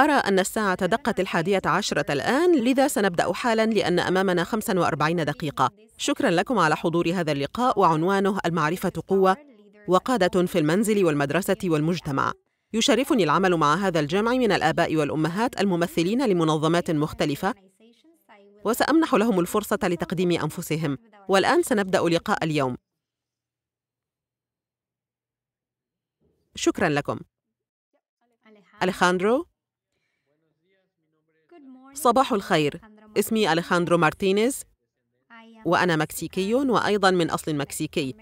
أرى أن الساعة دقت الحادية عشرة الآن لذا سنبدأ حالا لأن أمامنا 45 دقيقة شكرا لكم على حضور هذا اللقاء وعنوانه المعرفة قوة وقادة في المنزل والمدرسة والمجتمع يشرفني العمل مع هذا الجمع من الآباء والأمهات الممثلين لمنظمات مختلفة وسأمنح لهم الفرصة لتقديم أنفسهم والآن سنبدأ لقاء اليوم شكرا لكم أليخاندرو صباح الخير اسمي أليخاندرو مارتينيز وأنا مكسيكي وأيضا من أصل مكسيكي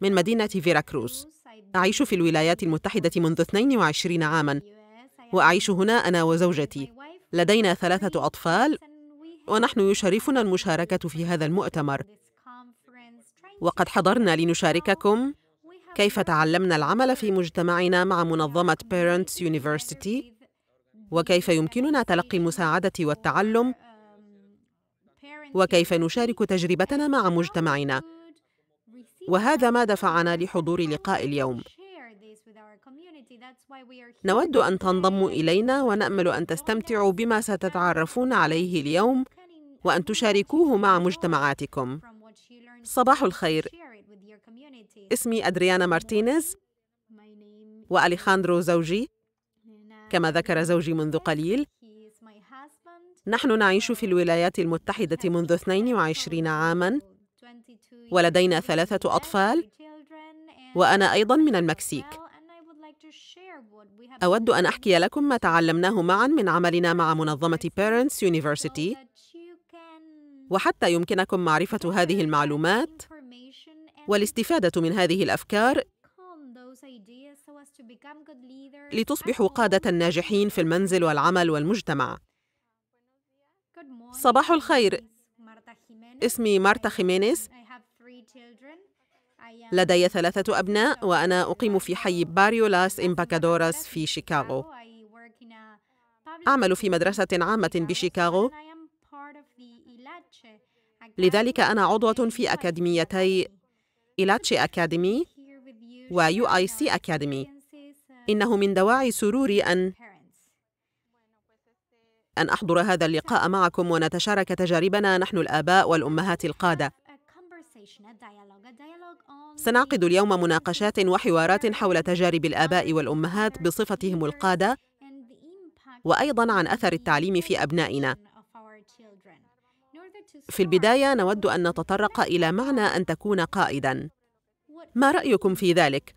من مدينة فيرا كروز أعيش في الولايات المتحدة منذ 22 عاماً وأعيش هنا أنا وزوجتي لدينا ثلاثة أطفال ونحن يشرفنا المشاركة في هذا المؤتمر وقد حضرنا لنشارككم كيف تعلمنا العمل في مجتمعنا مع منظمة Parents University وكيف يمكننا تلقي المساعدة والتعلم وكيف نشارك تجربتنا مع مجتمعنا وهذا ما دفعنا لحضور لقاء اليوم نود أن تنضموا إلينا ونأمل أن تستمتعوا بما ستتعرفون عليه اليوم وأن تشاركوه مع مجتمعاتكم صباح الخير اسمي أدريانا مارتينيز وأليخاندرو زوجي كما ذكر زوجي منذ قليل نحن نعيش في الولايات المتحدة منذ 22 عاماً ولدينا ثلاثة أطفال وأنا أيضاً من المكسيك أود أن أحكي لكم ما تعلمناه معاً من عملنا مع منظمة Parents University وحتى يمكنكم معرفة هذه المعلومات والاستفادة من هذه الأفكار لتصبحوا قادة ناجحين في المنزل والعمل والمجتمع. صباح الخير. اسمي مارتا خيمينيز. لدي ثلاثة أبناء وأنا أقيم في حي باريو لاس إمباكادوراس في شيكاغو. أعمل في مدرسة عامة بشيكاغو. لذلك أنا عضوة في أكاديميتي إيلاتشي أكاديمي ويو آي سي أكاديمي إنه من دواعي سروري أن أن أحضر هذا اللقاء معكم ونتشارك تجاربنا نحن الآباء والأمهات القادة سنعقد اليوم مناقشات وحوارات حول تجارب الآباء والأمهات بصفتهم القادة وأيضاً عن أثر التعليم في أبنائنا في البداية نود أن نتطرق إلى معنى أن تكون قائداً ما رأيكم في ذلك؟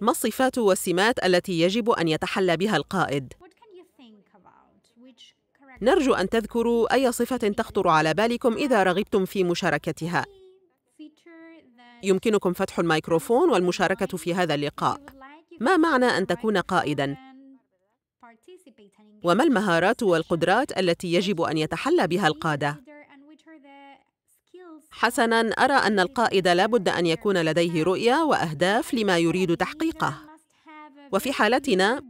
ما الصفات والسمات التي يجب أن يتحلى بها القائد؟ نرجو أن تذكروا أي صفة تخطر على بالكم إذا رغبتم في مشاركتها يمكنكم فتح الميكروفون والمشاركة في هذا اللقاء ما معنى أن تكون قائداً؟ وما المهارات والقدرات التي يجب أن يتحلى بها القادة؟ حسنا أرى أن القائد لابد أن يكون لديه رؤية وأهداف لما يريد تحقيقه وفي حالتنا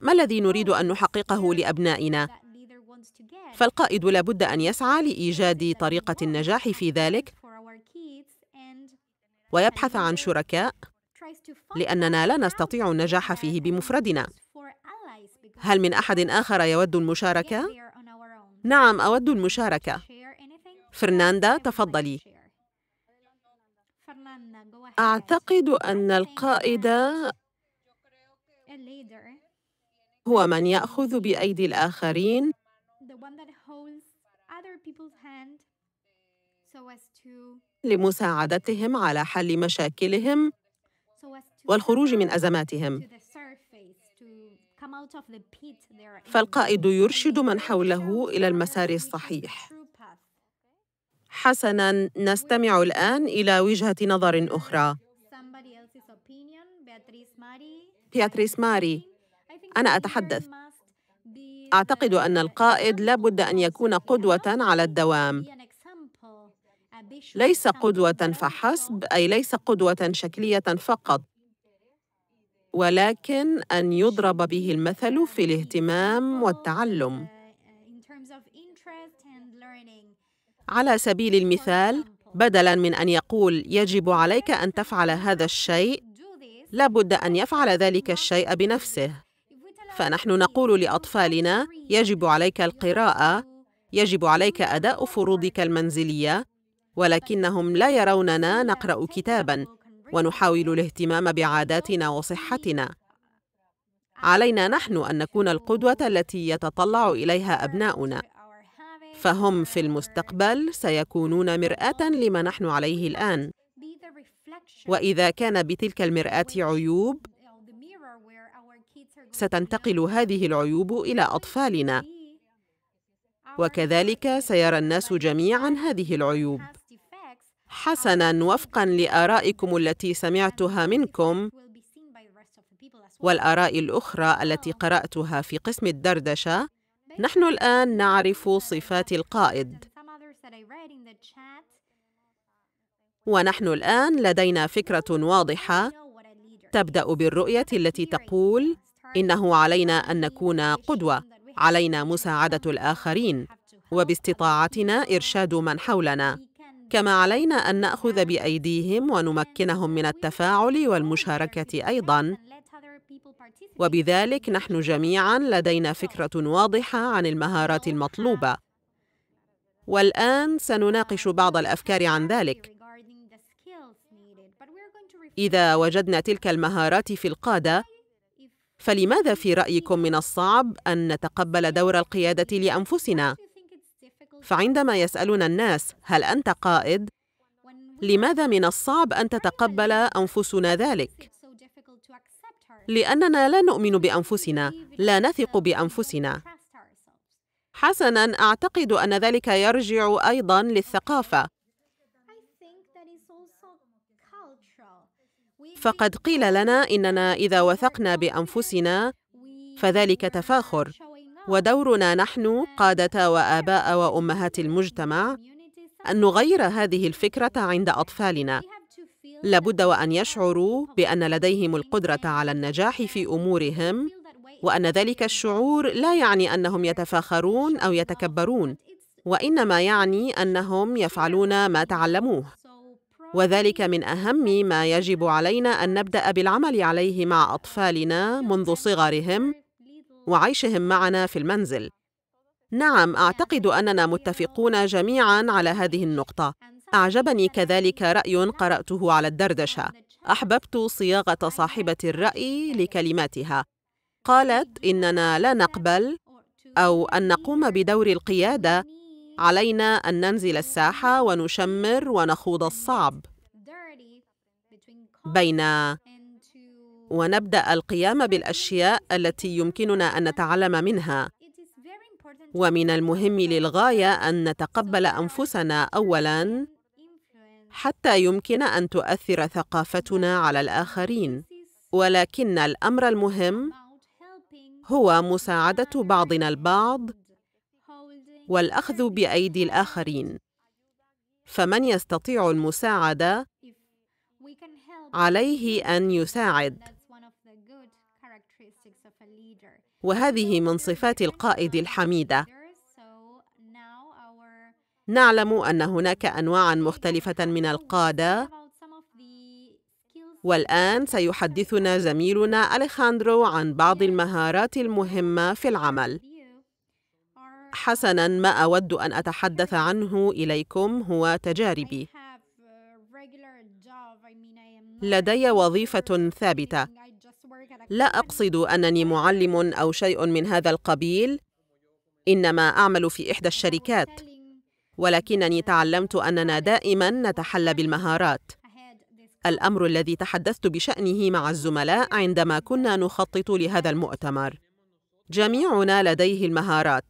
ما الذي نريد أن نحققه لأبنائنا؟ فالقائد لابد أن يسعى لإيجاد طريقة النجاح في ذلك ويبحث عن شركاء لأننا لا نستطيع النجاح فيه بمفردنا هل من أحد آخر يود المشاركة؟ نعم أود المشاركة فرناندا تفضلي أعتقد أن القائد هو من يأخذ بأيدي الآخرين لمساعدتهم على حل مشاكلهم والخروج من أزماتهم فالقائد يرشد من حوله إلى المسار الصحيح حسنا نستمع الآن إلى وجهة نظر أخرى بياتريس ماري أنا أتحدث أعتقد أن القائد لابد أن يكون قدوة على الدوام ليس قدوة فحسب أي ليس قدوة شكلية فقط ولكن أن يضرب به المثل في الاهتمام والتعلم uh, على سبيل المثال بدلا من ان يقول يجب عليك ان تفعل هذا الشيء لابد ان يفعل ذلك الشيء بنفسه فنحن نقول لاطفالنا يجب عليك القراءه يجب عليك اداء فروضك المنزليه ولكنهم لا يروننا نقرا كتابا ونحاول الاهتمام بعاداتنا وصحتنا علينا نحن ان نكون القدوه التي يتطلع اليها ابناؤنا فهم في المستقبل سيكونون مرآة لما نحن عليه الآن وإذا كان بتلك المرآة عيوب ستنتقل هذه العيوب إلى أطفالنا وكذلك سيرى الناس جميعا هذه العيوب حسنا وفقا لارائكم التي سمعتها منكم والاراء الاخرى التي قراتها في قسم الدردشه نحن الآن نعرف صفات القائد ونحن الآن لدينا فكرة واضحة تبدأ بالرؤية التي تقول إنه علينا أن نكون قدوة علينا مساعدة الآخرين وباستطاعتنا إرشاد من حولنا كما علينا أن نأخذ بأيديهم ونمكنهم من التفاعل والمشاركة أيضاً وبذلك نحن جميعا لدينا فكره واضحه عن المهارات المطلوبه والان سنناقش بعض الافكار عن ذلك اذا وجدنا تلك المهارات في القاده فلماذا في رايكم من الصعب ان نتقبل دور القياده لانفسنا فعندما يسالنا الناس هل انت قائد لماذا من الصعب ان تتقبل انفسنا ذلك لاننا لا نؤمن بانفسنا لا نثق بانفسنا حسنا اعتقد ان ذلك يرجع ايضا للثقافه فقد قيل لنا اننا اذا وثقنا بانفسنا فذلك تفاخر ودورنا نحن قاده واباء وامهات المجتمع ان نغير هذه الفكره عند اطفالنا لابد وان يشعروا بان لديهم القدره على النجاح في امورهم وان ذلك الشعور لا يعني انهم يتفاخرون او يتكبرون وانما يعني انهم يفعلون ما تعلموه وذلك من اهم ما يجب علينا ان نبدا بالعمل عليه مع اطفالنا منذ صغرهم وعيشهم معنا في المنزل نعم اعتقد اننا متفقون جميعا على هذه النقطه أعجبني كذلك رأي قرأته على الدردشة أحببت صياغة صاحبة الرأي لكلماتها قالت إننا لا نقبل أو أن نقوم بدور القيادة علينا أن ننزل الساحة ونشمر ونخوض الصعب بين ونبدأ القيام بالأشياء التي يمكننا أن نتعلم منها ومن المهم للغاية أن نتقبل أنفسنا أولاً حتى يمكن ان تؤثر ثقافتنا على الاخرين ولكن الامر المهم هو مساعده بعضنا البعض والاخذ بايدي الاخرين فمن يستطيع المساعده عليه ان يساعد وهذه من صفات القائد الحميده نعلم ان هناك انواعا مختلفه من القاده والان سيحدثنا زميلنا اليخاندرو عن بعض المهارات المهمه في العمل حسنا ما اود ان اتحدث عنه اليكم هو تجاربي لدي وظيفه ثابته لا اقصد انني معلم او شيء من هذا القبيل انما اعمل في احدى الشركات ولكنني تعلمت اننا دائما نتحلى بالمهارات الامر الذي تحدثت بشانه مع الزملاء عندما كنا نخطط لهذا المؤتمر جميعنا لديه المهارات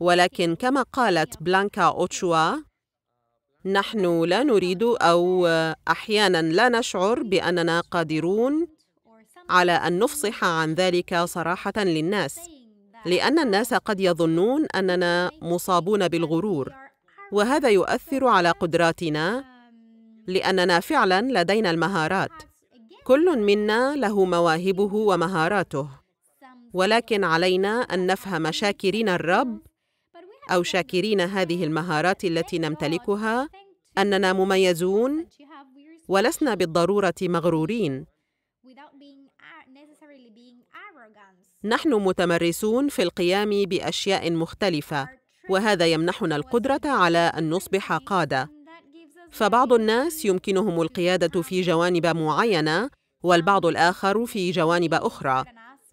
ولكن كما قالت بلانكا اوتشوا نحن لا نريد او احيانا لا نشعر باننا قادرون على ان نفصح عن ذلك صراحه للناس لان الناس قد يظنون اننا مصابون بالغرور وهذا يؤثر على قدراتنا لاننا فعلا لدينا المهارات كل منا له مواهبه ومهاراته ولكن علينا ان نفهم شاكرين الرب او شاكرين هذه المهارات التي نمتلكها اننا مميزون ولسنا بالضروره مغرورين نحن متمرسون في القيام باشياء مختلفه وهذا يمنحنا القدره على ان نصبح قاده فبعض الناس يمكنهم القياده في جوانب معينه والبعض الاخر في جوانب اخرى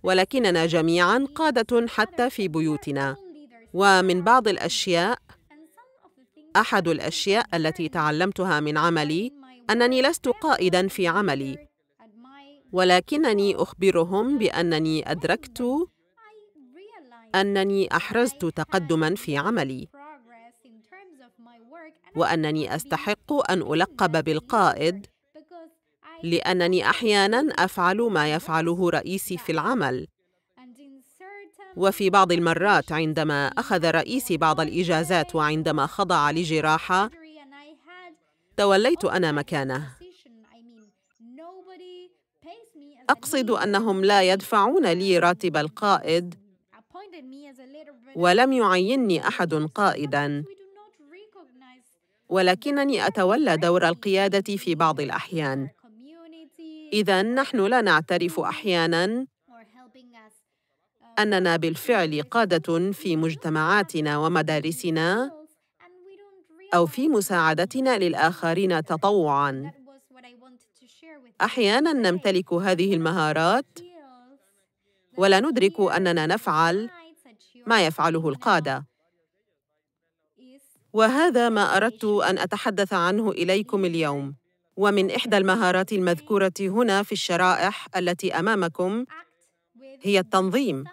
ولكننا جميعا قاده حتى في بيوتنا ومن بعض الاشياء احد الاشياء التي تعلمتها من عملي انني لست قائدا في عملي ولكنني اخبرهم بانني ادركت انني احرزت تقدما في عملي وانني استحق ان القب بالقائد لانني احيانا افعل ما يفعله رئيسي في العمل وفي بعض المرات عندما اخذ رئيسي بعض الاجازات وعندما خضع لجراحه توليت انا مكانه اقصد انهم لا يدفعون لي راتب القائد ولم يعينني احد قائدا ولكنني اتولى دور القياده في بعض الاحيان اذا نحن لا نعترف احيانا uh, اننا بالفعل قاده في مجتمعاتنا ومدارسنا او في مساعدتنا للاخرين تطوعا احيانا نمتلك هذه المهارات ولا ندرك اننا نفعل ما يفعله القاده وهذا ما اردت ان اتحدث عنه اليكم اليوم ومن احدى المهارات المذكوره هنا في الشرائح التي امامكم هي التنظيم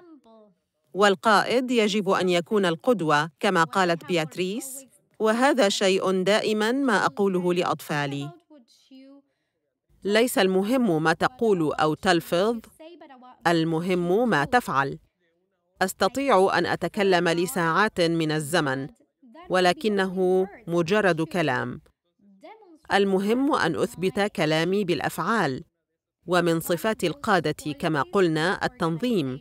والقائد يجب ان يكون القدوه كما قالت بياتريس وهذا شيء دائما ما اقوله لاطفالي ليس المهم ما تقول او تلفظ المهم ما تفعل استطيع ان اتكلم لساعات من الزمن ولكنه مجرد كلام المهم ان اثبت كلامي بالافعال ومن صفات القاده كما قلنا التنظيم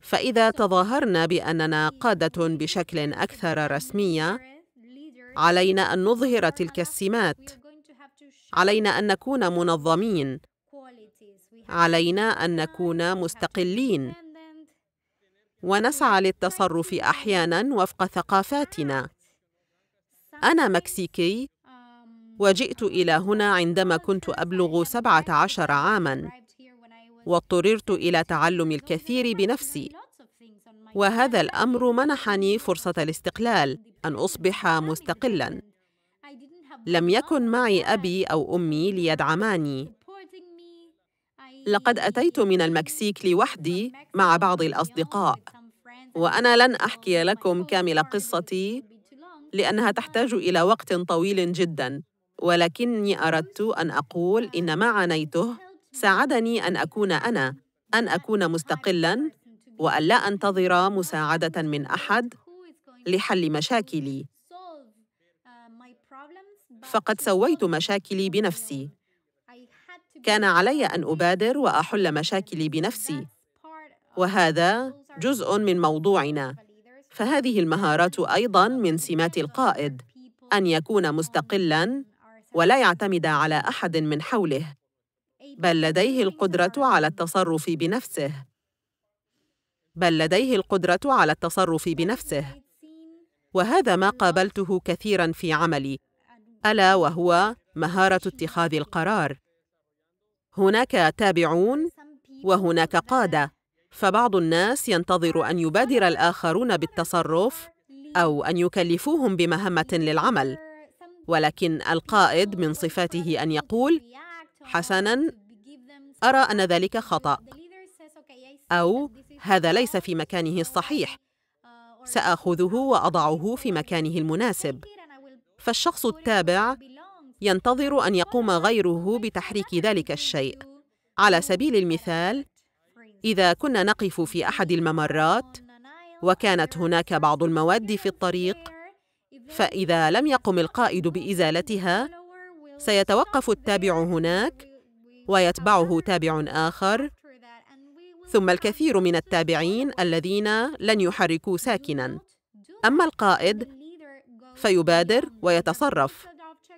فاذا تظاهرنا باننا قاده بشكل اكثر رسميه علينا ان نظهر تلك السمات علينا ان نكون منظمين علينا ان نكون مستقلين ونسعى للتصرف احيانا وفق ثقافاتنا انا مكسيكي وجئت الى هنا عندما كنت ابلغ 17 عاما واضطررت الى تعلم الكثير بنفسي وهذا الامر منحني فرصه الاستقلال ان اصبح مستقلا لم يكن معي ابي او امي ليدعماني لقد أتيت من المكسيك لوحدي مع بعض الأصدقاء وأنا لن أحكي لكم كامل قصتي لأنها تحتاج إلى وقت طويل جداً ولكني أردت أن أقول إن ما عانيته ساعدني أن أكون أنا أن أكون مستقلاً وأن لا أنتظر مساعدة من أحد لحل مشاكلي فقد سويت مشاكلي بنفسي كان علي ان ابادر واحل مشاكلي بنفسي وهذا جزء من موضوعنا فهذه المهارات ايضا من سمات القائد ان يكون مستقلا ولا يعتمد على احد من حوله بل لديه القدره على التصرف بنفسه بل لديه القدره على التصرف بنفسه وهذا ما قابلته كثيرا في عملي الا وهو مهاره اتخاذ القرار هناك تابعون وهناك قادة فبعض الناس ينتظر أن يبادر الآخرون بالتصرف أو أن يكلفوهم بمهمة للعمل ولكن القائد من صفاته أن يقول حسناً أرى أن ذلك خطأ أو هذا ليس في مكانه الصحيح ساخذه واضعه في مكانه المناسب فالشخص التابع ينتظر أن يقوم غيره بتحريك ذلك الشيء على سبيل المثال إذا كنا نقف في أحد الممرات وكانت هناك بعض المواد في الطريق فإذا لم يقم القائد بإزالتها سيتوقف التابع هناك ويتبعه تابع آخر ثم الكثير من التابعين الذين لن يحركوا ساكنا أما القائد فيبادر ويتصرف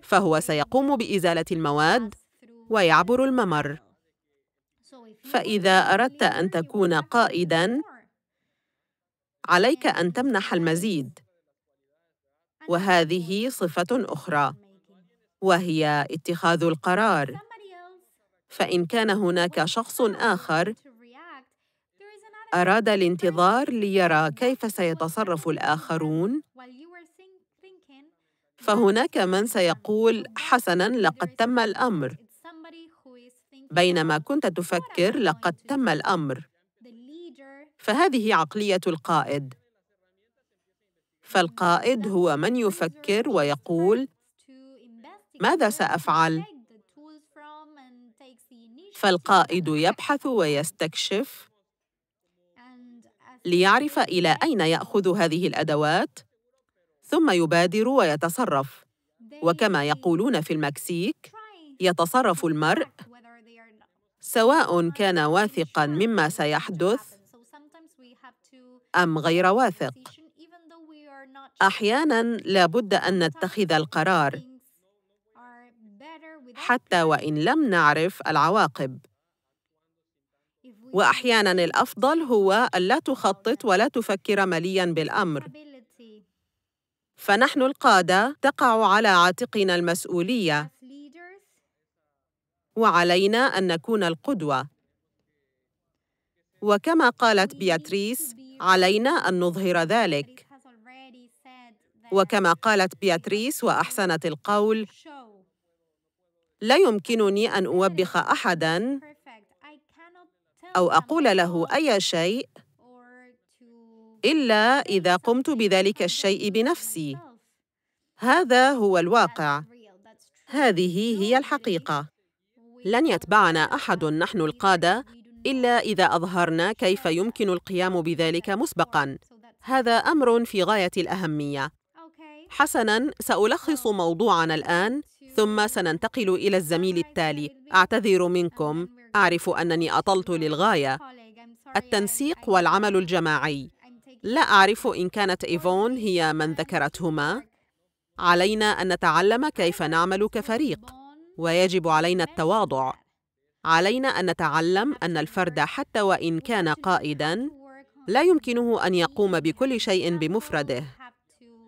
فهو سيقوم بإزالة المواد ويعبر الممر فإذا أردت أن تكون قائداً عليك أن تمنح المزيد وهذه صفة أخرى وهي اتخاذ القرار فإن كان هناك شخص آخر أراد الانتظار ليرى كيف سيتصرف الآخرون فهناك من سيقول حسنا لقد تم الامر بينما كنت تفكر لقد تم الامر فهذه عقليه القائد فالقائد هو من يفكر ويقول ماذا سافعل فالقائد يبحث ويستكشف ليعرف الى اين ياخذ هذه الادوات ثم يبادر ويتصرف وكما يقولون في المكسيك يتصرف المرء سواء كان واثقا مما سيحدث ام غير واثق احيانا لابد ان نتخذ القرار حتى وان لم نعرف العواقب واحيانا الافضل هو الا تخطط ولا تفكر مليا بالامر فنحن القادة تقع على عاتقنا المسؤولية وعلينا أن نكون القدوة وكما قالت بياتريس علينا أن نظهر ذلك وكما قالت بياتريس وأحسنت القول لا يمكنني أن أوبخ أحداً أو أقول له أي شيء إلا إذا قمت بذلك الشيء بنفسي هذا هو الواقع هذه هي الحقيقة لن يتبعنا أحد نحن القادة إلا إذا أظهرنا كيف يمكن القيام بذلك مسبقاً هذا أمر في غاية الأهمية حسناً سألخص موضوعنا الآن ثم سننتقل إلى الزميل التالي أعتذر منكم أعرف أنني أطلت للغاية التنسيق والعمل الجماعي لا أعرف إن كانت إيفون هي من ذكرتهما علينا أن نتعلم كيف نعمل كفريق ويجب علينا التواضع علينا أن نتعلم أن الفرد حتى وإن كان قائداً لا يمكنه أن يقوم بكل شيء بمفرده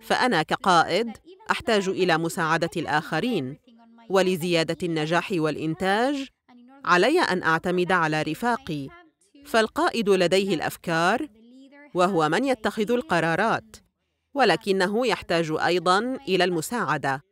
فأنا كقائد أحتاج إلى مساعدة الآخرين ولزيادة النجاح والإنتاج علي أن أعتمد على رفاقي فالقائد لديه الأفكار وهو من يتخذ القرارات ولكنه يحتاج ايضا الى المساعده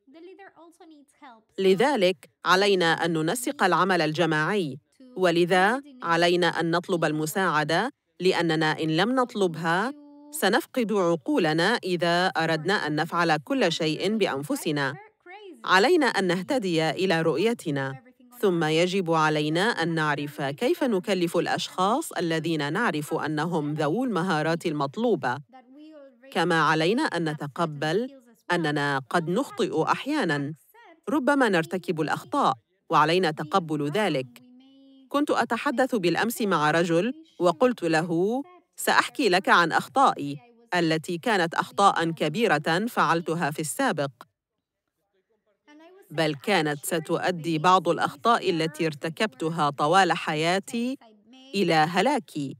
لذلك علينا ان ننسق العمل الجماعي ولذا علينا ان نطلب المساعده لاننا ان لم نطلبها سنفقد عقولنا اذا اردنا ان نفعل كل شيء بانفسنا علينا ان نهتدي الى رؤيتنا ثم يجب علينا أن نعرف كيف نكلف الأشخاص الذين نعرف أنهم ذوو المهارات المطلوبة كما علينا أن نتقبل أننا قد نخطئ أحياناً ربما نرتكب الأخطاء وعلينا تقبل ذلك كنت أتحدث بالأمس مع رجل وقلت له سأحكي لك عن أخطائي التي كانت أخطاء كبيرة فعلتها في السابق بل كانت ستؤدي بعض الاخطاء التي ارتكبتها طوال حياتي الى هلاكي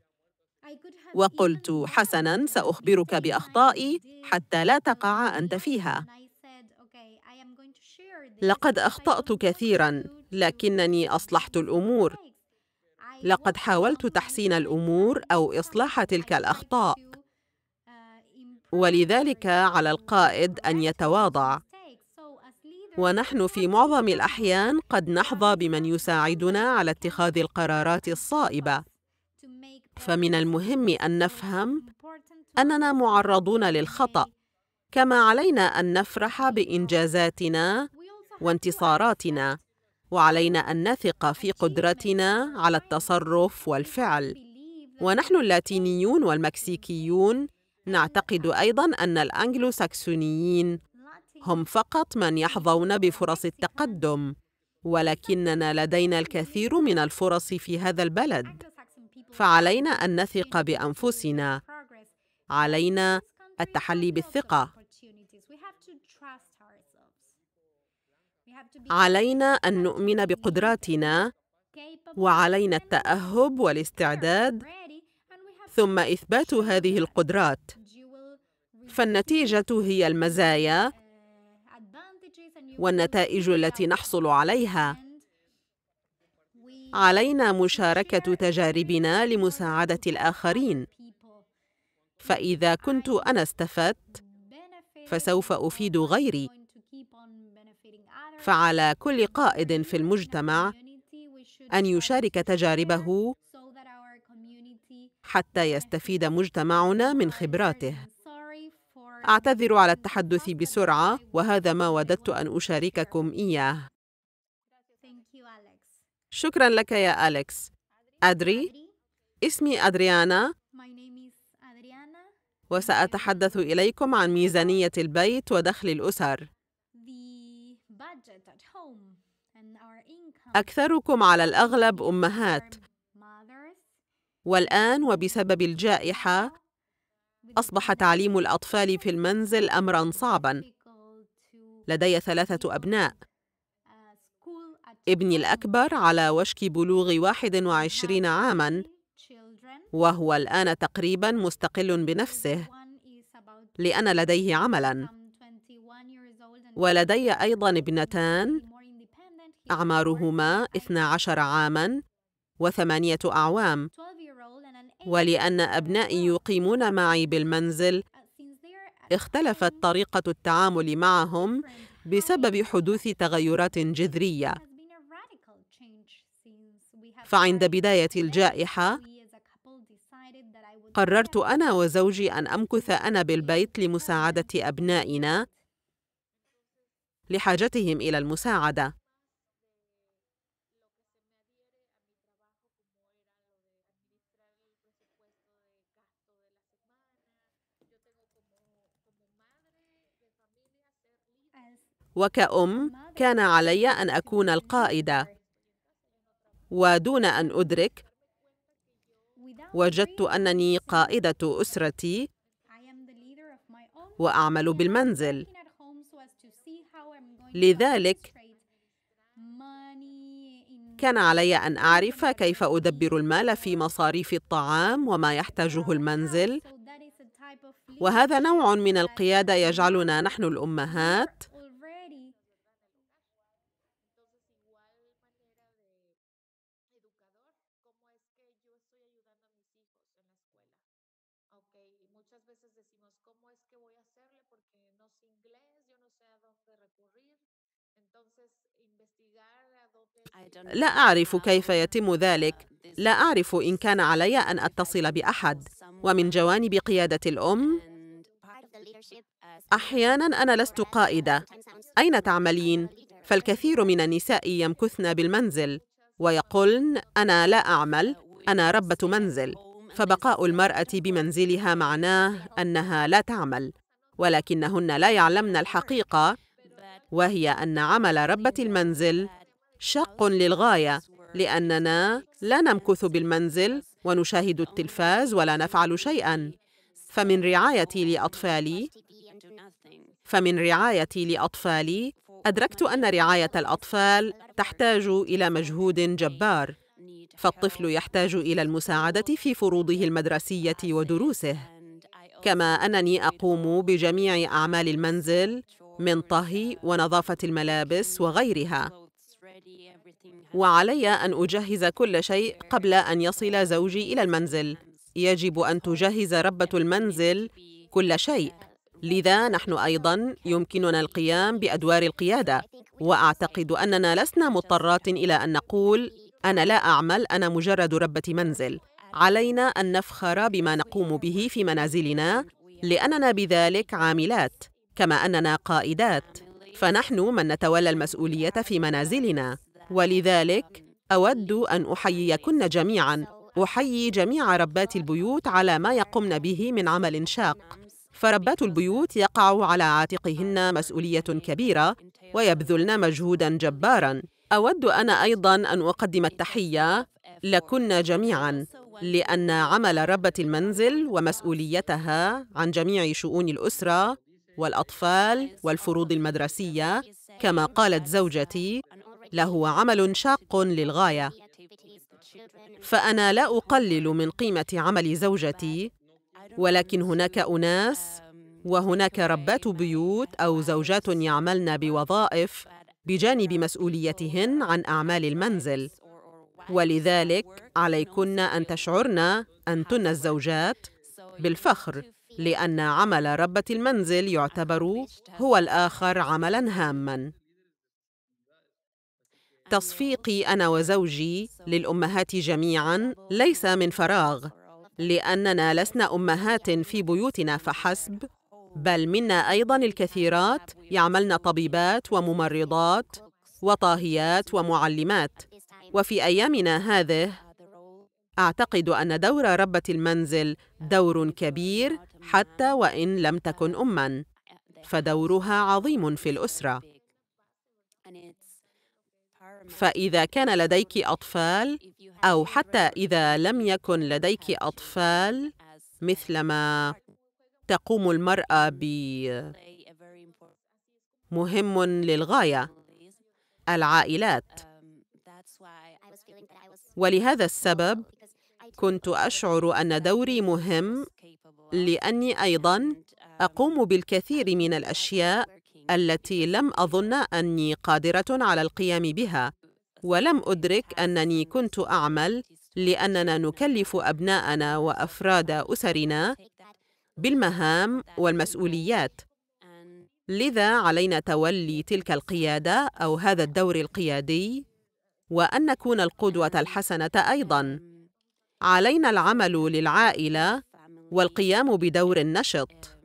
وقلت حسنا ساخبرك باخطائي حتى لا تقع انت فيها لقد اخطات كثيرا لكنني اصلحت الامور لقد حاولت تحسين الامور او اصلاح تلك الاخطاء ولذلك على القائد ان يتواضع ونحن في معظم الأحيان قد نحظى بمن يساعدنا على اتخاذ القرارات الصائبة فمن المهم أن نفهم أننا معرضون للخطأ كما علينا أن نفرح بإنجازاتنا وانتصاراتنا وعلينا أن نثق في قدرتنا على التصرف والفعل ونحن اللاتينيون والمكسيكيون نعتقد أيضاً أن الأنجلو ساكسونيين هم فقط من يحظون بفرص التقدم ولكننا لدينا الكثير من الفرص في هذا البلد فعلينا ان نثق بانفسنا علينا التحلي بالثقه علينا ان نؤمن بقدراتنا وعلينا التاهب والاستعداد ثم اثبات هذه القدرات فالنتيجه هي المزايا والنتائج التي نحصل عليها علينا مشاركه تجاربنا لمساعده الاخرين فاذا كنت انا استفدت فسوف افيد غيري فعلى كل قائد في المجتمع ان يشارك تجاربه حتى يستفيد مجتمعنا من خبراته أعتذر على التحدث بسرعة وهذا ما وددت أن أشارككم إياه شكرا لك يا أليكس أدري اسمي أدريانا وسأتحدث إليكم عن ميزانية البيت ودخل الأسر أكثركم على الأغلب أمهات والآن وبسبب الجائحة أصبح تعليم الأطفال في المنزل أمرا صعبا لدي ثلاثة أبناء ابني الأكبر على وشك بلوغ 21 عاماً وهو الآن تقريباً مستقل بنفسه لأن لديه عملاً ولدي أيضاً ابنتان أعمارهما 12 عاماً وثمانية أعوام ولأن أبنائي يقيمون معي بالمنزل اختلفت طريقة التعامل معهم بسبب حدوث تغيرات جذرية فعند بداية الجائحة قررت أنا وزوجي أن أمكث أنا بالبيت لمساعدة أبنائنا لحاجتهم إلى المساعدة وكأم كان علي أن أكون القائدة ودون أن أدرك وجدت أنني قائدة أسرتي وأعمل بالمنزل لذلك كان علي أن أعرف كيف أدبر المال في مصاريف الطعام وما يحتاجه المنزل وهذا نوع من القيادة يجعلنا نحن الأمهات لا اعرف كيف يتم ذلك لا اعرف ان كان علي ان اتصل باحد ومن جوانب قياده الام احيانا انا لست قائده اين تعملين فالكثير من النساء يمكثن بالمنزل ويقولن انا لا اعمل انا ربه منزل فبقاء المراه بمنزلها معناه انها لا تعمل ولكنهن لا يعلمن الحقيقه وهي ان عمل ربه المنزل شاق للغايه لاننا لا نمكث بالمنزل ونشاهد التلفاز ولا نفعل شيئا فمن رعايتي لاطفالي فمن رعايتي لاطفالي ادركت ان رعايه الاطفال تحتاج الى مجهود جبار فالطفل يحتاج الى المساعده في فروضه المدرسيه ودروسه كما انني اقوم بجميع اعمال المنزل من طهي ونظافه الملابس وغيرها وعلي أن أجهز كل شيء قبل أن يصل زوجي إلى المنزل يجب أن تجهز ربة المنزل كل شيء لذا نحن أيضاً يمكننا القيام بأدوار القيادة وأعتقد أننا لسنا مضطرات إلى أن نقول أنا لا أعمل أنا مجرد ربة منزل علينا أن نفخر بما نقوم به في منازلنا لأننا بذلك عاملات كما أننا قائدات فنحن من نتولى المسؤولية في منازلنا ولذلك أود أن أحييكن جميعاً أحيي جميع ربات البيوت على ما يقمن به من عمل شاق فربات البيوت يقع على عاتقهن مسؤولية كبيرة ويبذلن مجهوداً جباراً أود أنا أيضاً أن أقدم التحية لكن جميعاً لأن عمل ربة المنزل ومسؤوليتها عن جميع شؤون الأسرة والأطفال والفروض المدرسية كما قالت زوجتي لهو عمل شاق للغايه فانا لا اقلل من قيمه عمل زوجتي ولكن هناك اناس وهناك ربات بيوت او زوجات يعملن بوظائف بجانب مسؤوليتهن عن اعمال المنزل ولذلك عليكن ان تشعرن انتن الزوجات بالفخر لان عمل ربه المنزل يعتبر هو الاخر عملا هاما تصفيقي انا وزوجي للامهات جميعا ليس من فراغ لاننا لسنا امهات في بيوتنا فحسب بل منا ايضا الكثيرات يعملن طبيبات وممرضات وطاهيات ومعلمات وفي ايامنا هذه اعتقد ان دور ربه المنزل دور كبير حتى وان لم تكن اما فدورها عظيم في الاسره فإذا كان لديك أطفال أو حتى إذا لم يكن لديك أطفال مثلما تقوم المرأة ب مهم للغاية العائلات ولهذا السبب كنت أشعر أن دوري مهم لأني أيضاً أقوم بالكثير من الأشياء التي لم اظن اني قادره على القيام بها ولم ادرك انني كنت اعمل لاننا نكلف ابناءنا وافراد اسرنا بالمهام والمسؤوليات لذا علينا تولي تلك القياده او هذا الدور القيادي وان نكون القدوه الحسنه ايضا علينا العمل للعائله والقيام بدور نشط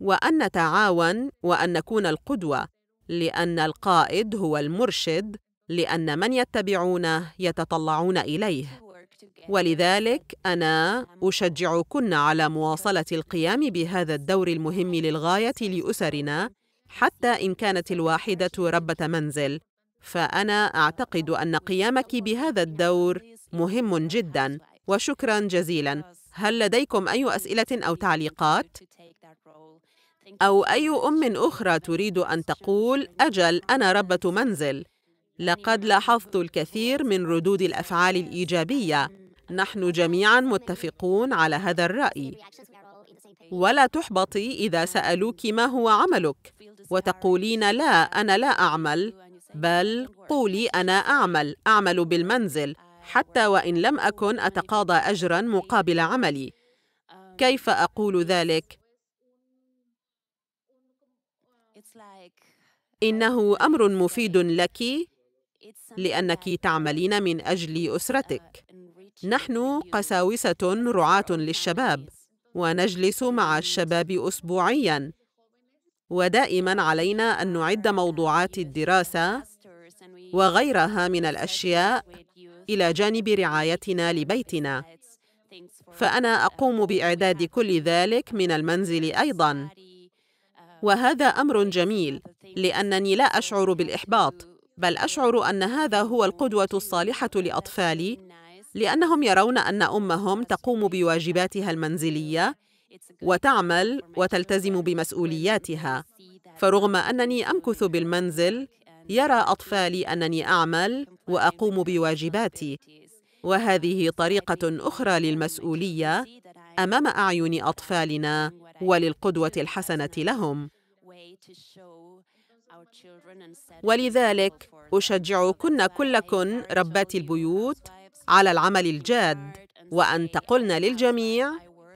وأن نتعاون وأن نكون القدوة لأن القائد هو المرشد لأن من يتبعونه يتطلعون إليه ولذلك أنا أشجعكن على مواصلة القيام بهذا الدور المهم للغاية لأسرنا حتى إن كانت الواحدة ربة منزل فأنا أعتقد أن قيامك بهذا الدور مهم جداً وشكراً جزيلاً هل لديكم أي أسئلة أو تعليقات؟ أو أي أم أخرى تريد أن تقول أجل أنا ربة منزل لقد لاحظت الكثير من ردود الأفعال الإيجابية نحن جميعا متفقون على هذا الرأي ولا تحبطي إذا سألوك ما هو عملك وتقولين لا أنا لا أعمل بل قولي أنا أعمل أعمل بالمنزل حتى وإن لم أكن أتقاضى أجرا مقابل عملي كيف أقول ذلك؟ انه امر مفيد لك لانك تعملين من اجل اسرتك نحن قساوسه رعاه للشباب ونجلس مع الشباب اسبوعيا ودائما علينا ان نعد موضوعات الدراسه وغيرها من الاشياء الى جانب رعايتنا لبيتنا فانا اقوم باعداد كل ذلك من المنزل ايضا وهذا امر جميل لانني لا اشعر بالاحباط بل اشعر ان هذا هو القدوه الصالحه لاطفالي لانهم يرون ان امهم تقوم بواجباتها المنزليه وتعمل وتلتزم بمسؤولياتها فرغم انني امكث بالمنزل يرى اطفالي انني اعمل واقوم بواجباتي وهذه طريقه اخرى للمسؤوليه امام اعين اطفالنا وللقدوه الحسنه لهم ولذلك أشجعكن كلكن ربات البيوت على العمل الجاد وأن تقلن للجميع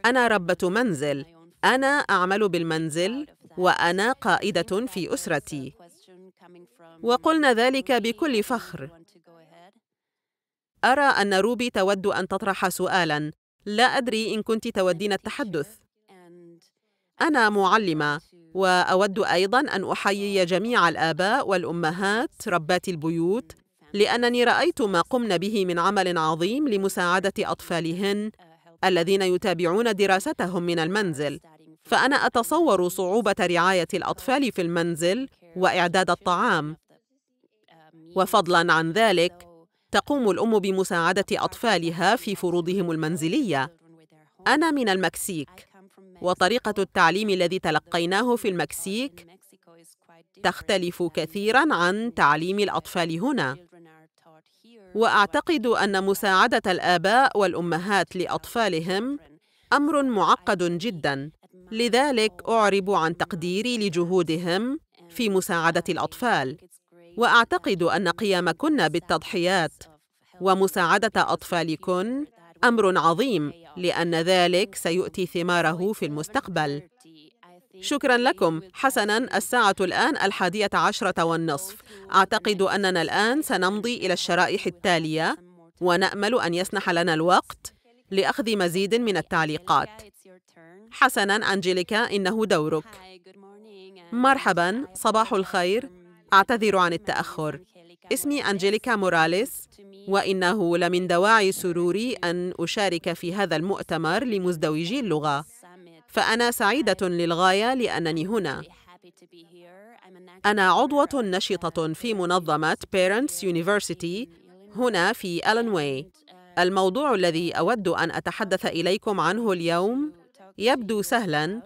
أنا ربة منزل أنا أعمل بالمنزل وأنا قائدة في أسرتي وقلنا ذلك بكل فخر أرى أن روبي تود أن تطرح سؤالاً لا أدري إن كنت تودين التحدث أنا معلمة واود ايضا ان احيي جميع الاباء والامهات ربات البيوت لانني رايت ما قمن به من عمل عظيم لمساعده اطفالهن الذين يتابعون دراستهم من المنزل فانا اتصور صعوبه رعايه الاطفال في المنزل واعداد الطعام وفضلا عن ذلك تقوم الام بمساعده اطفالها في فروضهم المنزليه انا من المكسيك وطريقة التعليم الذي تلقيناه في المكسيك تختلف كثيرا عن تعليم الأطفال هنا وأعتقد أن مساعدة الآباء والأمهات لأطفالهم أمر معقد جدا لذلك أعرب عن تقديري لجهودهم في مساعدة الأطفال وأعتقد أن قيامكن بالتضحيات ومساعدة أطفالكن أمر عظيم لأن ذلك سيؤتي ثماره في المستقبل شكرا لكم حسنا الساعة الآن الحادية عشرة والنصف أعتقد أننا الآن سنمضي إلى الشرائح التالية ونأمل أن يسنح لنا الوقت لأخذ مزيد من التعليقات حسنا أنجيليكا إنه دورك مرحبا صباح الخير أعتذر عن التأخر اسمي أنجيليكا موراليس وإنه لمن دواعي سروري أن أشارك في هذا المؤتمر لمزدوجي اللغة فأنا سعيدة للغاية لأنني هنا أنا عضوة نشطة في منظمة Parents University هنا في ألنواي الموضوع الذي أود أن أتحدث إليكم عنه اليوم يبدو سهلاً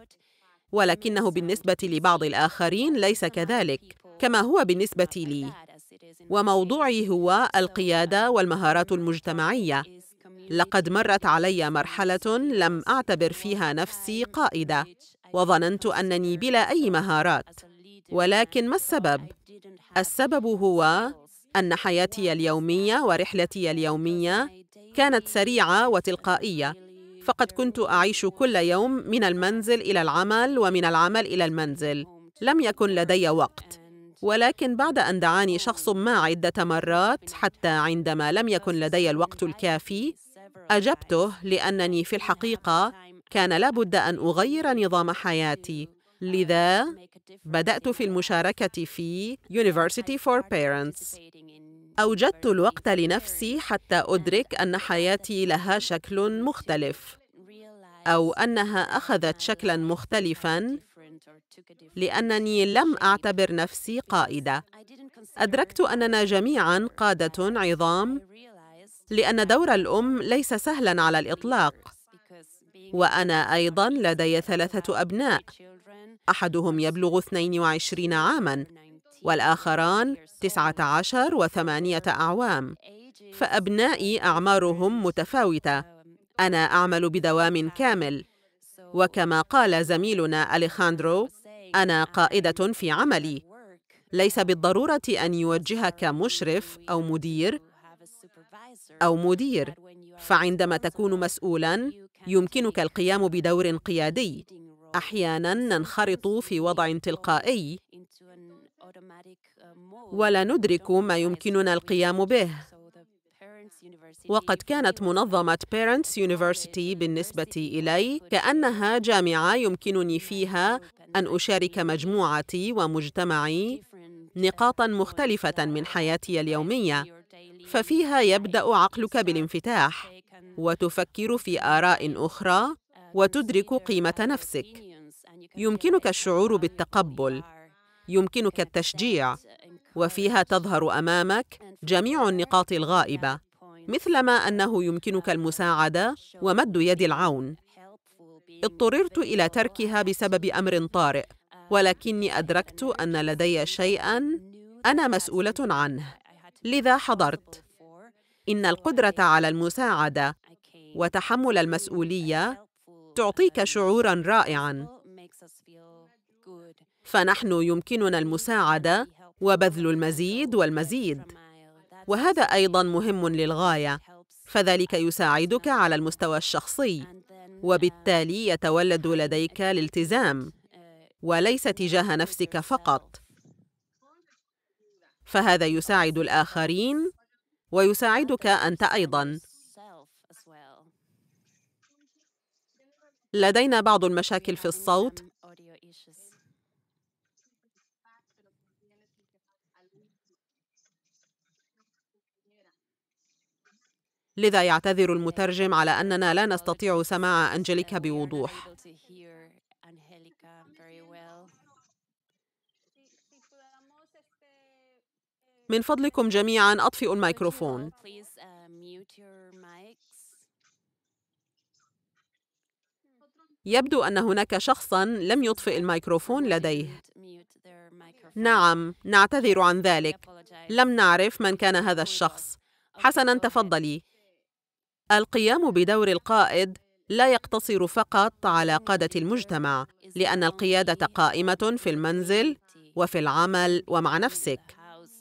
ولكنه بالنسبة لبعض الآخرين ليس كذلك كما هو بالنسبة لي وموضوعي هو القيادة والمهارات المجتمعية لقد مرت علي مرحلة لم أعتبر فيها نفسي قائدة وظننت أنني بلا أي مهارات ولكن ما السبب؟ السبب هو أن حياتي اليومية ورحلتي اليومية كانت سريعة وتلقائية فقد كنت أعيش كل يوم من المنزل إلى العمل ومن العمل إلى المنزل لم يكن لدي وقت ولكن بعد أن دعاني شخص ما عدة مرات حتى عندما لم يكن لدي الوقت الكافي أجبته لأنني في الحقيقة كان لابد أن أغير نظام حياتي لذا بدأت في المشاركة في University for Parents أوجدت الوقت لنفسي حتى أدرك أن حياتي لها شكل مختلف أو أنها أخذت شكلاً مختلفاً لانني لم اعتبر نفسي قائده ادركت اننا جميعا قاده عظام لان دور الام ليس سهلا على الاطلاق وانا ايضا لدي ثلاثه ابناء احدهم يبلغ 22 عاما والآخران 19 و وثمانية أعوام فأبنائي أعمارهم متفاوتة أنا أعمل بدوام كامل وكما قال زميلنا أليخاندرو انا قائده في عملي ليس بالضروره ان يوجهك مشرف او مدير او مدير فعندما تكون مسؤولا يمكنك القيام بدور قيادي احيانا ننخرط في وضع تلقائي ولا ندرك ما يمكننا القيام به وقد كانت منظمة Parents University بالنسبة إلي كأنها جامعة يمكنني فيها أن أشارك مجموعتي ومجتمعي نقاطا مختلفة من حياتي اليومية ففيها يبدأ عقلك بالانفتاح وتفكر في آراء أخرى وتدرك قيمة نفسك يمكنك الشعور بالتقبل يمكنك التشجيع وفيها تظهر امامك جميع النقاط الغائبه مثلما انه يمكنك المساعده ومد يد العون اضطررت الى تركها بسبب امر طارئ ولكني ادركت ان لدي شيئا انا مسؤوله عنه لذا حضرت ان القدره على المساعده وتحمل المسؤوليه تعطيك شعورا رائعا فنحن يمكننا المساعده وبذل المزيد والمزيد وهذا ايضا مهم للغايه فذلك يساعدك على المستوى الشخصي وبالتالي يتولد لديك الالتزام وليس تجاه نفسك فقط فهذا يساعد الاخرين ويساعدك انت ايضا لدينا بعض المشاكل في الصوت لذا يعتذر المترجم على أننا لا نستطيع سماع أنجليكا بوضوح من فضلكم جميعا أطفئوا الميكروفون يبدو أن هناك شخصا لم يطفئ الميكروفون لديه نعم نعتذر عن ذلك لم نعرف من كان هذا الشخص حسنا تفضلي القيام بدور القائد لا يقتصر فقط على قادة المجتمع لأن القيادة قائمة في المنزل وفي العمل ومع نفسك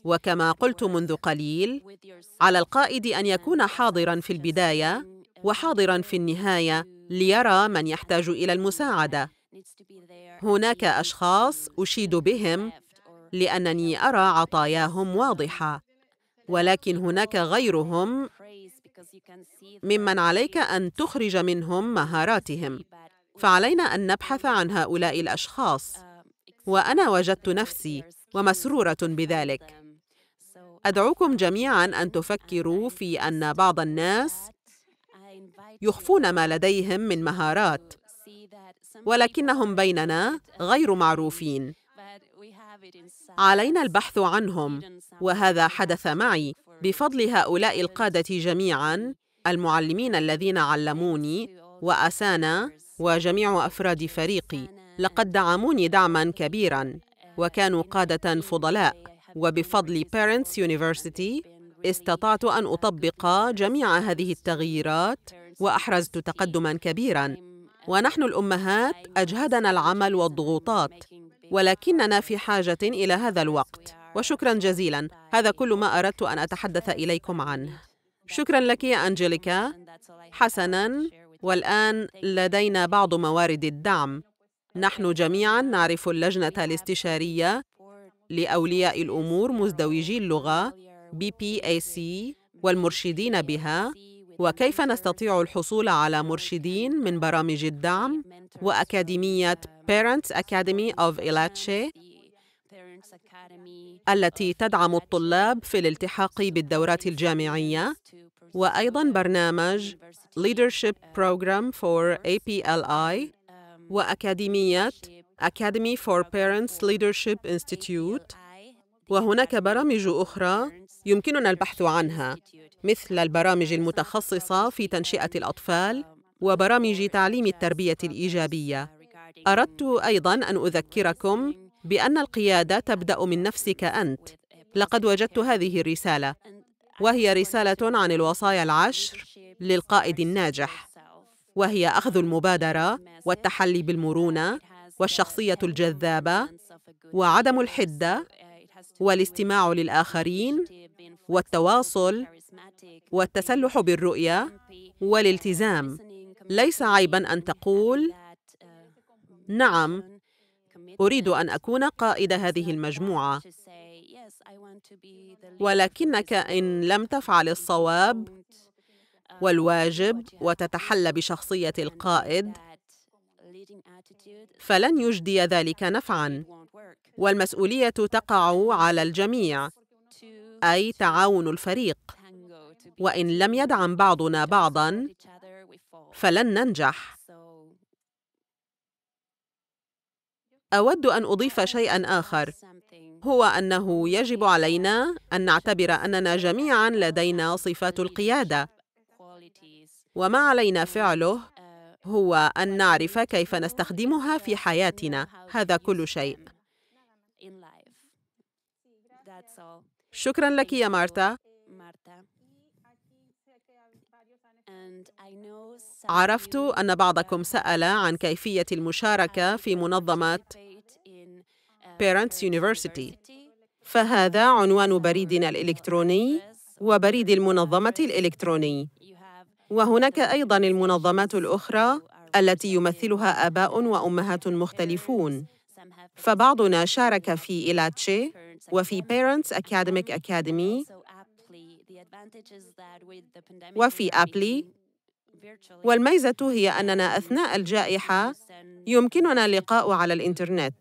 وكما قلت منذ قليل على القائد أن يكون حاضرا في البداية وحاضرا في النهاية ليرى من يحتاج إلى المساعدة هناك أشخاص أشيد بهم لأنني أرى عطاياهم واضحة ولكن هناك غيرهم ممن عليك ان تخرج منهم مهاراتهم فعلينا ان نبحث عن هؤلاء الاشخاص وانا وجدت نفسي ومسروره بذلك ادعوكم جميعا ان تفكروا في ان بعض الناس يخفون ما لديهم من مهارات ولكنهم بيننا غير معروفين علينا البحث عنهم وهذا حدث معي بفضل هؤلاء القادة جميعاً المعلمين الذين علموني وأسانا وجميع أفراد فريقي لقد دعموني دعماً كبيراً وكانوا قادة فضلاء وبفضل Parents University استطعت أن أطبق جميع هذه التغييرات وأحرزت تقدماً كبيراً ونحن الأمهات أجهدنا العمل والضغوطات ولكننا في حاجة إلى هذا الوقت وشكرا جزيلا هذا كل ما أردت أن أتحدث إليكم عنه شكرا لك يا أنجليكا حسنا والآن لدينا بعض موارد الدعم نحن جميعا نعرف اللجنة الاستشارية لأولياء الأمور مزدوجي اللغة بي بي اي سي والمرشدين بها وكيف نستطيع الحصول على مرشدين من برامج الدعم وأكاديمية Parents Academy of Elache التي تدعم الطلاب في الالتحاق بالدورات الجامعية وأيضاً برنامج Leadership Program for APLI وأكاديمية Academy for Parents Leadership Institute وهناك برامج أخرى يمكننا البحث عنها مثل البرامج المتخصصة في تنشئة الأطفال وبرامج تعليم التربية الإيجابية أردت أيضاً أن أذكركم بأن القيادة تبدأ من نفسك أنت لقد وجدت هذه الرسالة وهي رسالة عن الوصايا العشر للقائد الناجح وهي أخذ المبادرة والتحلي بالمرونة والشخصية الجذابة وعدم الحدة والاستماع للآخرين والتواصل والتسلح بالرؤية والالتزام ليس عيبا أن تقول نعم أريد أن أكون قائد هذه المجموعة ولكنك إن لم تفعل الصواب والواجب وتتحلى بشخصية القائد فلن يجدي ذلك نفعا والمسؤولية تقع على الجميع أي تعاون الفريق وإن لم يدعم بعضنا بعضا فلن ننجح أود أن أضيف شيئاً آخر هو أنه يجب علينا أن نعتبر أننا جميعاً لدينا صفات القيادة وما علينا فعله هو أن نعرف كيف نستخدمها في حياتنا هذا كل شيء شكرا لك يا مارتا عرفت أن بعضكم سأل عن كيفية المشاركة في منظمة uh, Parents University فهذا عنوان بريدنا الإلكتروني وبريد المنظمة الإلكتروني وهناك أيضاً المنظمات الأخرى التي يمثلها آباء وأمهات مختلفون فبعضنا شارك في إلاتشي وفي Parents Academic Academy وفي أبلي والميزة هي أننا أثناء الجائحة يمكننا اللقاء على الإنترنت.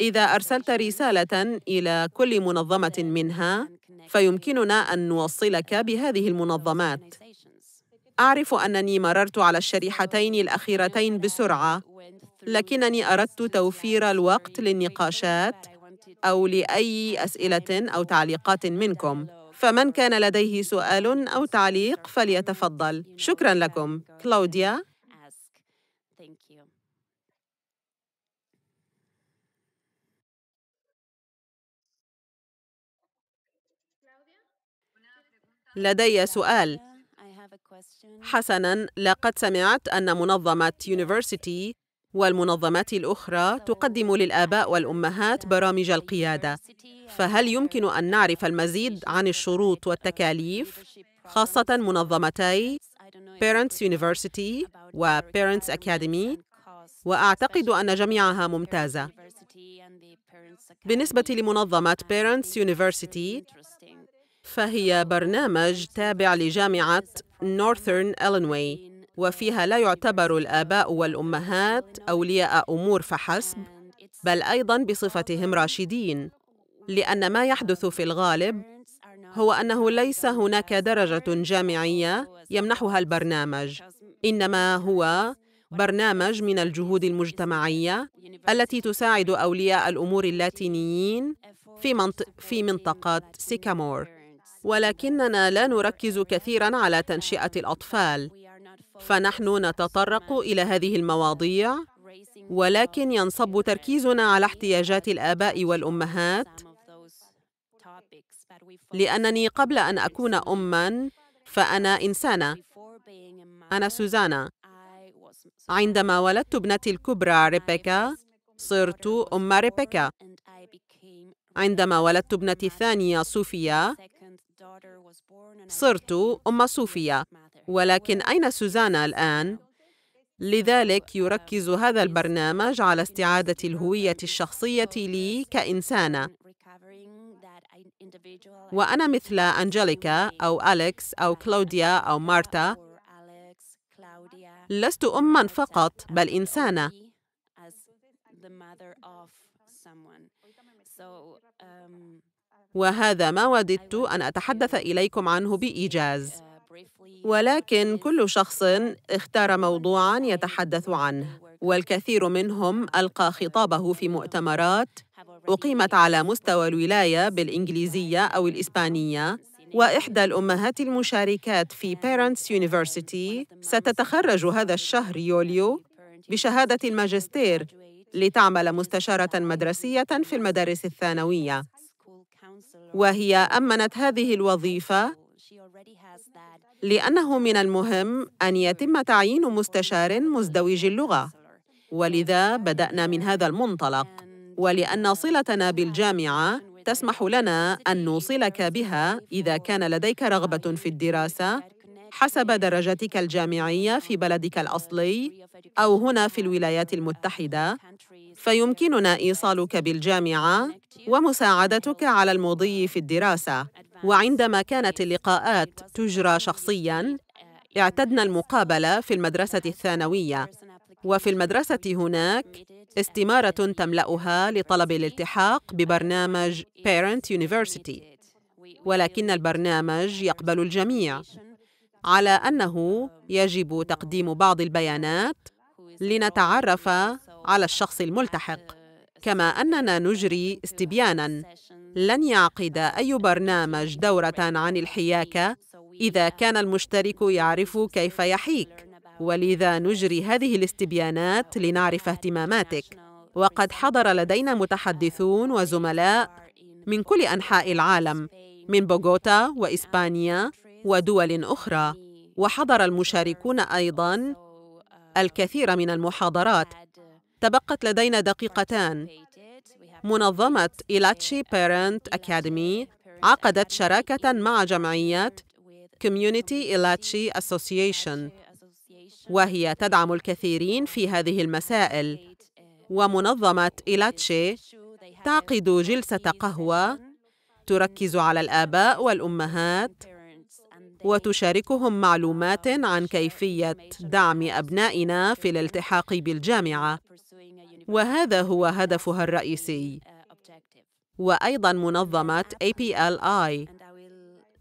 إذا أرسلت رسالة إلى كل منظمة منها، فيمكننا أن نوصلك بهذه المنظمات. أعرف أنني مررت على الشريحتين الأخيرتين بسرعة، لكنني أردت توفير الوقت للنقاشات أو لأي أسئلة أو تعليقات منكم. فمن كان لديه سؤال أو تعليق فليتفضل شكرا لكم كلاوديا لدي سؤال حسنا لقد سمعت أن منظمة يونيفرسيتي والمنظمات الأخرى تقدم للآباء والأمهات برامج القيادة فهل يمكن أن نعرف المزيد عن الشروط والتكاليف خاصة منظمتي Parents University و Parents Academy وأعتقد أن جميعها ممتازة بالنسبة لمنظمة Parents University فهي برنامج تابع لجامعة Northern Illinois وفيها لا يعتبر الآباء والأمهات أولياء أمور فحسب بل أيضاً بصفتهم راشدين لأن ما يحدث في الغالب هو أنه ليس هناك درجة جامعية يمنحها البرنامج إنما هو برنامج من الجهود المجتمعية التي تساعد أولياء الأمور اللاتينيين في, منطق في منطقة سيكامور ولكننا لا نركز كثيراً على تنشئة الأطفال فنحن نتطرق إلى هذه المواضيع ولكن ينصب تركيزنا على احتياجات الآباء والأمهات لأنني قبل أن أكون أماً فأنا إنسانة أنا سوزانا عندما ولدت ابنتي الكبرى ريبيكا صرت أم ريبيكا عندما ولدت ابنتي الثانية صوفيا صرت أم صوفيا ولكن أين سوزانا الآن؟ لذلك يركز هذا البرنامج على استعادة الهوية الشخصية لي كإنسانة وأنا مثل أنجليكا أو أليكس أو كلوديا أو مارتا لست أما فقط بل إنسانة وهذا ما وددت أن أتحدث إليكم عنه بإيجاز ولكن كل شخص اختار موضوعا يتحدث عنه والكثير منهم القى خطابه في مؤتمرات اقيمت على مستوى الولايه بالانجليزيه او الاسبانيه واحدى الامهات المشاركات في بيرنتس يونيفرسيتي ستتخرج هذا الشهر يوليو بشهاده الماجستير لتعمل مستشاره مدرسيه في المدارس الثانويه وهي امنت هذه الوظيفه لأنه من المهم أن يتم تعيين مستشار مزدوج اللغة ولذا بدأنا من هذا المنطلق ولأن صلتنا بالجامعة تسمح لنا أن نوصلك بها إذا كان لديك رغبة في الدراسة حسب درجتك الجامعية في بلدك الأصلي أو هنا في الولايات المتحدة فيمكننا إيصالك بالجامعة ومساعدتك على المضي في الدراسة وعندما كانت اللقاءات تجرى شخصيا اعتدنا المقابله في المدرسه الثانويه وفي المدرسه هناك استماره تملاها لطلب الالتحاق ببرنامج Parent University ولكن البرنامج يقبل الجميع على انه يجب تقديم بعض البيانات لنتعرف على الشخص الملتحق كما أننا نجري استبياناً لن يعقد أي برنامج دورة عن الحياكة إذا كان المشترك يعرف كيف يحيك ولذا نجري هذه الاستبيانات لنعرف اهتماماتك وقد حضر لدينا متحدثون وزملاء من كل أنحاء العالم من بوغوتا وإسبانيا ودول أخرى وحضر المشاركون أيضاً الكثير من المحاضرات تبقت لدينا دقيقتان منظمة إيلاتشي بيرنت أكاديمي عقدت شراكة مع جمعية Community Ilachi Association وهي تدعم الكثيرين في هذه المسائل ومنظمة إيلاتشي تعقد جلسة قهوة تركز على الآباء والأمهات وتشاركهم معلومات عن كيفية دعم أبنائنا في الالتحاق بالجامعة وهذا هو هدفها الرئيسي وأيضا منظمة APLI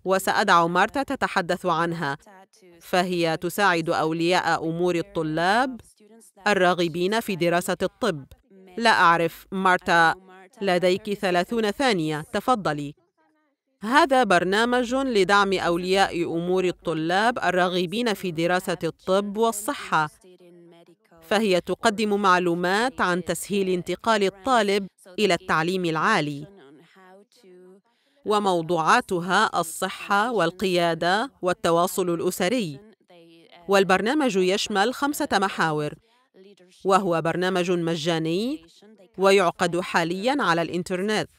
وسأدع مارتا تتحدث عنها فهي تساعد أولياء أمور الطلاب الراغبين في دراسة الطب لا أعرف مارتا لديك ثلاثون ثانية تفضلي هذا برنامج لدعم أولياء أمور الطلاب الراغبين في دراسة الطب والصحة فهي تقدم معلومات عن تسهيل انتقال الطالب إلى التعليم العالي وموضوعاتها الصحة والقيادة والتواصل الأسري والبرنامج يشمل خمسة محاور وهو برنامج مجاني ويعقد حالياً على الإنترنت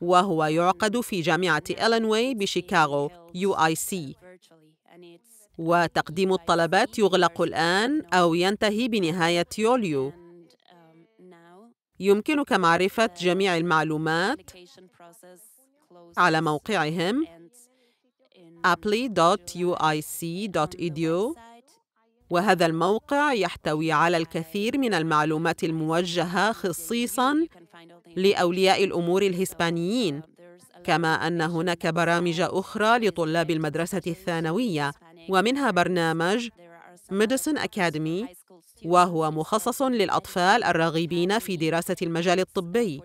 وهو يعقد في جامعة إلينوي بشيكاغو يو آي سي وتقديم الطلبات يغلق الآن أو ينتهي بنهاية يوليو يمكنك معرفة جميع المعلومات على موقعهم apply.uic.edu وهذا الموقع يحتوي على الكثير من المعلومات الموجهة خصيصاً لأولياء الأمور الهسبانيين كما أن هناك برامج أخرى لطلاب المدرسة الثانوية ومنها برنامج Medicine أكاديمي وهو مخصص للأطفال الراغبين في دراسة المجال الطبي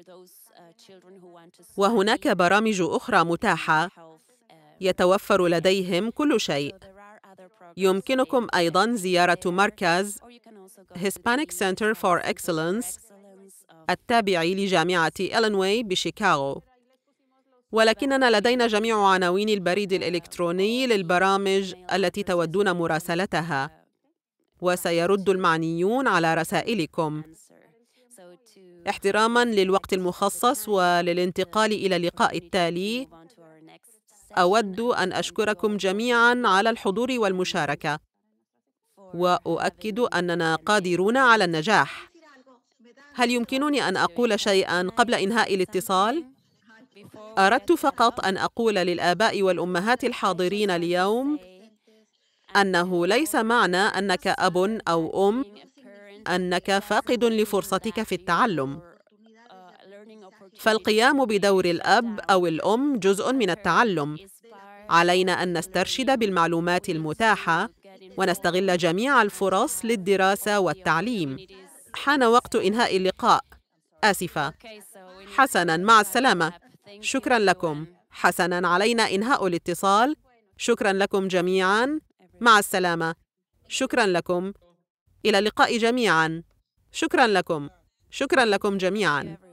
وهناك برامج أخرى متاحة يتوفر لديهم كل شيء يمكنكم أيضاً زيارة مركز Hispanic Center for Excellence التابع لجامعة إلينوي بشيكاغو ولكننا لدينا جميع عناوين البريد الإلكتروني للبرامج التي تودون مراسلتها وسيرد المعنيون على رسائلكم احتراما للوقت المخصص وللانتقال إلى اللقاء التالي أود أن أشكركم جميعاً على الحضور والمشاركة وأؤكد أننا قادرون على النجاح هل يمكنني أن أقول شيئاً قبل إنهاء الاتصال؟ أردت فقط أن أقول للآباء والأمهات الحاضرين اليوم أنه ليس معنى أنك أب أو أم أنك فاقد لفرصتك في التعلم فالقيام بدور الاب او الام جزء من التعلم علينا ان نسترشد بالمعلومات المتاحه ونستغل جميع الفرص للدراسه والتعليم حان وقت انهاء اللقاء اسفه حسنا مع السلامه شكرا لكم حسنا علينا انهاء الاتصال شكرا لكم جميعا مع السلامه شكرا لكم الى اللقاء جميعا شكرا لكم شكرا لكم جميعا